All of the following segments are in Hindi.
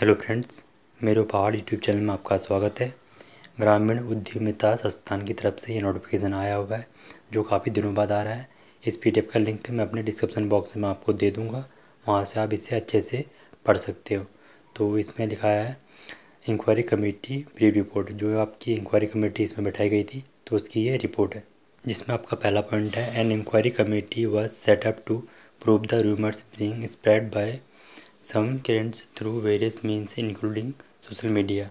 हेलो फ्रेंड्स मेरे पहाड़ यूट्यूब चैनल में आपका स्वागत है ग्रामीण उद्यमिता संस्थान की तरफ से ये नोटिफिकेशन आया हुआ है जो काफ़ी दिनों बाद आ रहा है इस पीडीएफ का लिंक मैं अपने डिस्क्रिप्शन बॉक्स में आपको दे दूँगा वहाँ से आप इसे अच्छे से पढ़ सकते हो तो इसमें लिखा है इंक्वायरी कमेटी प्री रिपोर्ट जो आपकी इंक्वायरी कमेटी इसमें बैठाई गई थी तो उसकी ये रिपोर्ट है जिसमें आपका पहला पॉइंट है an inquiry committee was set up to prove the rumours being spread by some currents through various means including social media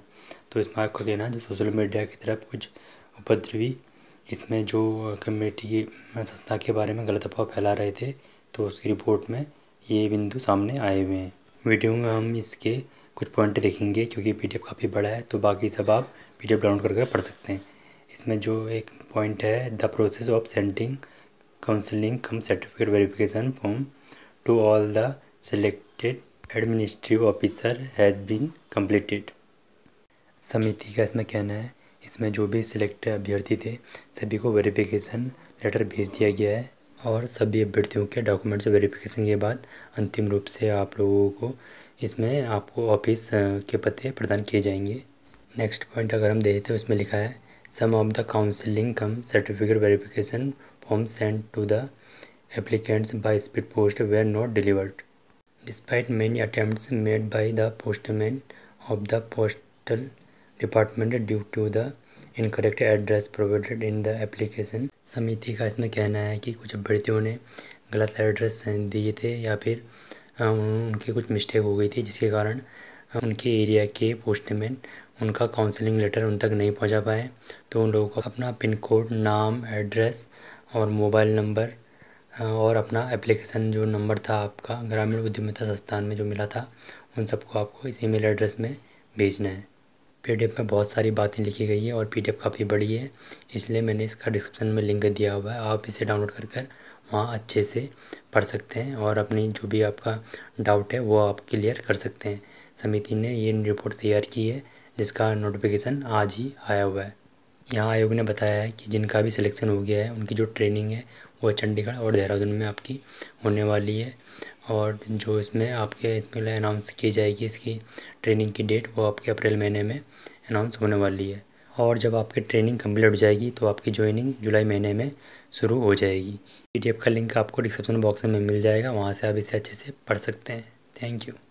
तो इस मार्क को देना जो सोशल मीडिया की तरफ कुछ उपद्रवी इसमें जो कम्युनिटी संस्था के बारे में गलत अफवाह फैला रहे थे तो उसकी रिपोर्ट में ये बिंदु सामने आए हुए हैं वीडियो में हम इसके कुछ पॉइंट देखेंगे क्योंकि एफ काफ़ी बड़ा है तो बाकी सब आप एफ डाउनलोड करके पढ़ सकते हैं इसमें जो एक पॉइंट है the process of sending counselling cum certificate verification form to all the selected administrative officer has been completed समिति का इसमें कहना है इसमें जो भी सिलेक्ट अभ्यर्थी थे सभी को वेरिफिकेशन लेटर भेज दिया गया है और सभी अभ्यर्थियों के डॉक्यूमेंट्स वेरिफिकेशन के बाद अंतिम रूप से आप लोगों को इसमें आपको ऑफिस के पते प्रदान किए जाएंगे नेक्स्ट पॉइंट अगर हम देते हैं उसमें तो लिखा है some of the counselling cum certificate verification form send to the applicants by speed post were not delivered Despite many attempts made by the postman of the postal department due to the incorrect address provided in the application समिति का इसमें कहना है कि कुछ अभ्यर्थियों ने गलत एड्रेस दिए थे या फिर उनकी कुछ मिस्टेक हो गई थी जिसके कारण उनके एरिया के पोस्टमैन उनका काउंसलिंग लेटर उन तक नहीं पहुंचा पाए तो उन लोगों को अपना पिन कोड नाम एड्रेस और मोबाइल नंबर और अपना एप्लीकेशन जो नंबर था आपका ग्रामीण उद्यमिता संस्थान में जो मिला था उन सबको आपको इस ईमेल एड्रेस में भेजना है पीडीएफ में बहुत सारी बातें लिखी गई है और पीडीएफ काफ़ी बड़ी है इसलिए मैंने इसका डिस्क्रिप्शन में लिंक दिया हुआ है आप इसे डाउनलोड कर कर वहाँ अच्छे से पढ़ सकते हैं और अपनी जो भी आपका डाउट है वो आप क्लियर कर सकते हैं समिति ने ये रिपोर्ट तैयार की है जिसका नोटिफिकेशन आज ही आया हुआ है यहाँ आयोग ने बताया है कि जिनका भी सिलेक्शन हो गया है उनकी जो ट्रेनिंग है वो चंडीगढ़ और देहरादून में आपकी होने वाली है और जो इसमें आपके इसमें अनाउंस की जाएगी इसकी ट्रेनिंग की डेट वो आपके अप्रैल महीने में अनाउंस होने वाली है और जब आपकी ट्रेनिंग कम्प्लीट हो जाएगी तो आपकी ज्वाइनिंग जुलाई महीने में शुरू हो जाएगी पी का लिंक आपको डिस्क्रिप्शन बॉक्स में मिल जाएगा वहाँ से आप इसे अच्छे से पढ़ सकते हैं थैंक यू